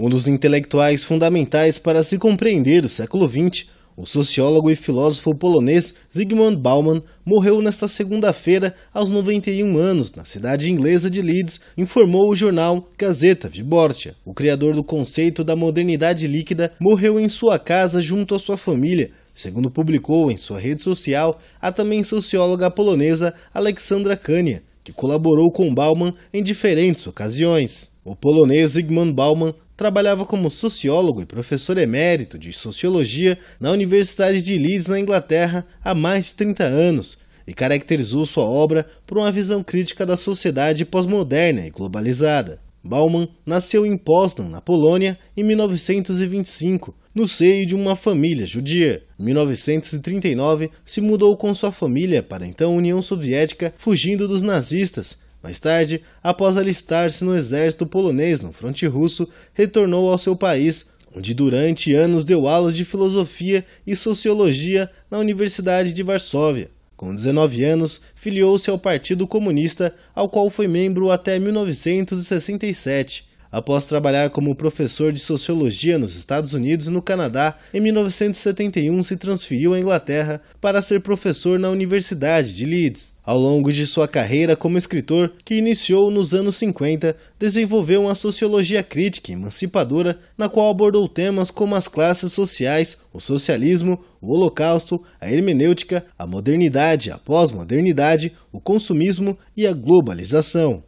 Um dos intelectuais fundamentais para se compreender o século XX, o sociólogo e filósofo polonês Zygmunt Bauman morreu nesta segunda-feira aos 91 anos na cidade inglesa de Leeds, informou o jornal Gazeta Viborcia. O criador do conceito da modernidade líquida morreu em sua casa junto à sua família, segundo publicou em sua rede social a também socióloga polonesa Alexandra Kania, que colaborou com Bauman em diferentes ocasiões. O polonês Zygmunt Bauman trabalhava como sociólogo e professor emérito de sociologia na Universidade de Leeds, na Inglaterra, há mais de 30 anos e caracterizou sua obra por uma visão crítica da sociedade pós-moderna e globalizada. Bauman nasceu em Poznan na Polônia, em 1925, no seio de uma família judia. Em 1939, se mudou com sua família para a então União Soviética, fugindo dos nazistas mais tarde, após alistar-se no exército polonês no fronte russo, retornou ao seu país, onde durante anos deu aulas de filosofia e sociologia na Universidade de Varsóvia. Com 19 anos, filiou-se ao Partido Comunista, ao qual foi membro até 1967 após trabalhar como professor de sociologia nos Estados Unidos e no Canadá, em 1971 se transferiu à Inglaterra para ser professor na Universidade de Leeds. Ao longo de sua carreira como escritor, que iniciou nos anos 50, desenvolveu uma sociologia crítica e emancipadora, na qual abordou temas como as classes sociais, o socialismo, o holocausto, a hermenêutica, a modernidade, a pós-modernidade, o consumismo e a globalização.